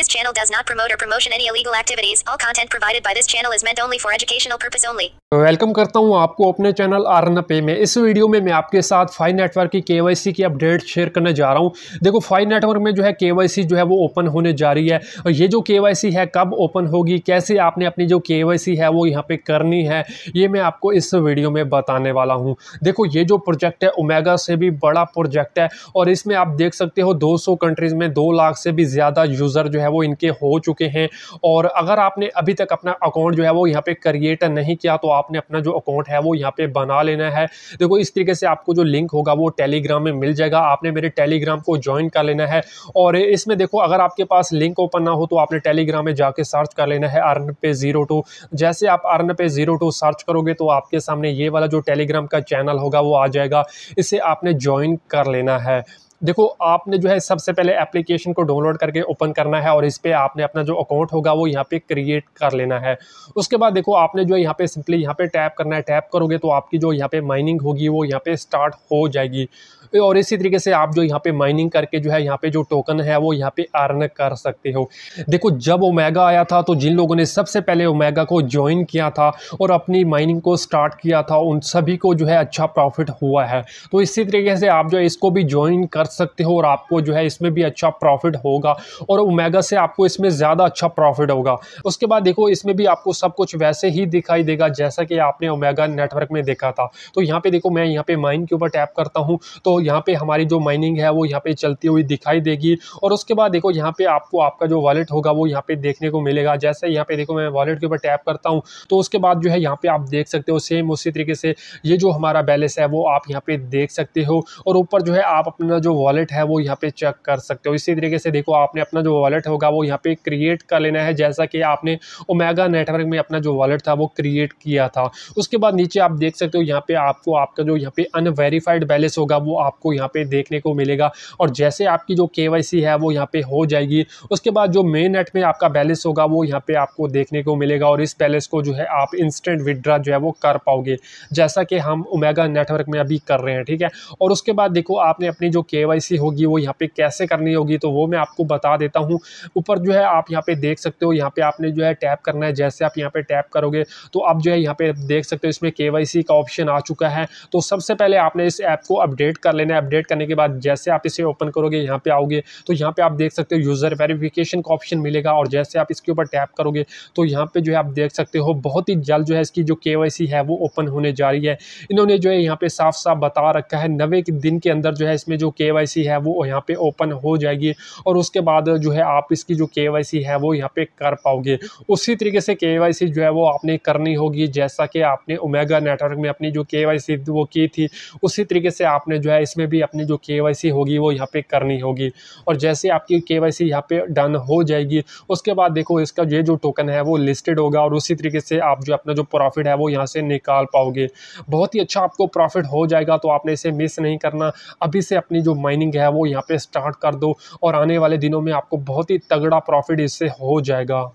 This channel does not promote or promotion any illegal activities. All content provided by this channel is meant only for educational purpose only. Welcome करता हूं आपको अपने channel Aarna पे में इस video में मैं आपके साथ फाइन नेटवर्क की केवाईसी की अपडेट शेयर करने जा रहा हूं देखो फाइन नेटवर्क में जो है केवाईसी जो है वो ओपन होने जा रही है और ये जो केवाईसी है कब ओपन होगी कैसे आपने अपनी जो केवाईसी है वो यहां पे करनी है ये मैं आपको इस वीडियो में बताने वाला हूँ देखो ये जो प्रोजेक्ट है ओमेगा से भी बड़ा प्रोजेक्ट है और इसमें आप देख सकते हो दो कंट्रीज़ में दो लाख से भी ज़्यादा यूज़र जो है वो इनके हो चुके हैं और अगर आपने अभी तक अपना अकाउंट जो है वो यहाँ पे क्रिएट नहीं किया तो आपने अपना जो अकाउंट है वो यहाँ पे बना लेना है देखो इस तरीके से आपको जो लिंक होगा वो टेलीग्राम में मिल जाएगा आपने मेरे टेलीग्राम को ज्वाइन कर लेना है और इसमें देखो अगर आपके पास लिंक ओपन ना हो तो आपने टेलीग्राम में जाके सर्च कर लेना है अर्न पे ज़ीरो टू जैसे आप अर्न पे ज़ीरो टू सर्च करोगे तो आपके सामने ये वाला जो टेलीग्राम का चैनल होगा वो आ जाएगा इसे आपने ज्वाइन कर लेना है देखो आपने जो है सबसे पहले एप्लीकेशन को डाउनलोड करके ओपन करना है और इस पर आपने अपना जो अकाउंट होगा वो यहाँ पे क्रिएट कर लेना है उसके बाद देखो आपने जो है यहाँ पे सिंपली यहाँ पे टैप करना है टैप करोगे तो आपकी जो यहाँ पे माइनिंग होगी वो यहाँ पे स्टार्ट हो जाएगी और इसी तरीके से आप जो यहाँ पे माइनिंग करके जो है यहाँ पे जो टोकन है वो यहाँ पे अर्न कर सकते हो देखो जब ओमेगा आया था तो जिन लोगों ने सबसे पहले ओमेगा को ज्वाइन किया था और अपनी माइनिंग को स्टार्ट किया था उन सभी को जो है अच्छा प्रॉफिट हुआ है तो इसी तरीके से आप जो है इसको भी ज्वाइन कर सकते हो और आपको जो है इसमें भी अच्छा प्रॉफिट होगा और ओमेगा से आपको इसमें ज़्यादा अच्छा प्रॉफिट होगा उसके बाद देखो इसमें भी आपको सब कुछ वैसे ही दिखाई देगा जैसा कि आपने ओमेगा नेटवर्क में देखा था तो यहाँ पे देखो मैं यहाँ पे माइन के ऊपर टैप करता हूँ तो यहाँ पे हमारी जो माइनिंग है वो यहाँ पे चलती हुई दिखाई देगी और उसके बाद देखो यहाँ पे आपको आपका जो वॉलेट होगा वो यहाँ पे देखने को मिलेगा जैसे यहाँ पे देखो मैं वॉलेट के ऊपर टैप करता हूँ तो उसके बाद जो है यहाँ पे आप देख सकते हो सेम उसी तरीके से ये जो हमारा बैलेंस है वो आप यहाँ पे देख सकते हो और ऊपर जो है आप अपना जो वॉलेट है वो यहाँ पे चेक कर सकते हो इसी तरीके से देखो आपने अपना जो वॉलेट होगा वो यहाँ पे क्रिएट कर लेना है जैसा कि आपने ओमेगा नेटवर्क में अपना जो वॉलेट था वो क्रिएट किया था उसके बाद नीचे आप देख सकते हो यहाँ पे आपको आपका जो यहाँ पे अनवेरीफाइड बैलेंस होगा वो आपको यहाँ पे देखने को मिलेगा और जैसे आपकी जो के है वो यहाँ पे हो जाएगी उसके बाद जो मेन नेट में आपका बैलेंस होगा वो यहाँ पे आपको देखने को मिलेगा और इस बैलेंस को जो है आप इंस्टेंट विदड्रा जो है वो कर पाओगे जैसा कि हम ओमेगा नेटवर्क में अभी कर रहे हैं ठीक है और उसके बाद देखो आपने अपनी जो के केवाईसी होगी वो यहाँ पे कैसे करनी होगी तो वो मैं आपको बता देता हूँ ऊपर जो है आप यहाँ पे देख सकते हो यहाँ पे आपने जो है टैप करना है जैसे आप यहाँ पे टैप करोगे तो आप जो है यहाँ पे देख सकते हो इसमें के का ऑप्शन आ चुका है तो सबसे पहले आपने इस ऐप को अपडेट कर लेना है अपडेट करने के बाद जैसे आप इसे ओपन करोगे यहाँ पे आओगे तो यहाँ पे आप देख सकते हो यूज़र वेरिफिकेशन का ऑप्शन मिलेगा और जैसे आप इसके ऊपर टैप करोगे तो यहाँ पे जो है आप देख सकते हो बहुत ही जल्द जो है इसकी जो के है वो ओपन होने जा रही है इन्होंने जो है यहाँ पे साफ साफ बता रखा है नवे दिन के अंदर जो है इसमें जो के केवाईसी है वो यहाँ पे ओपन हो जाएगी और उसके बाद जो है आप इसकी जो के है वो यहाँ पे कर पाओगे उसी तरीके से के जो है वो आपने करनी होगी जैसा कि आपने ओमेगा नेटवर्क में अपनी जो के वो की थी उसी तरीके से आपने जो है इसमें भी अपनी जो के होगी वो यहाँ पे करनी होगी और जैसे आपकी के वाई सी यहाँ पे डन हो जाएगी उसके बाद देखो इसका ये जो टोकन है वो लिस्टेड होगा और उसी तरीके से आप जो अपना जो प्रॉफिट है वो यहाँ से निकाल पाओगे बहुत ही अच्छा आपको प्रॉफिट हो जाएगा तो आपने इसे मिस नहीं करना अभी से अपनी जो माइनिंग है वो यहाँ पे स्टार्ट कर दो और आने वाले दिनों में आपको बहुत ही तगड़ा प्रॉफिट इससे हो जाएगा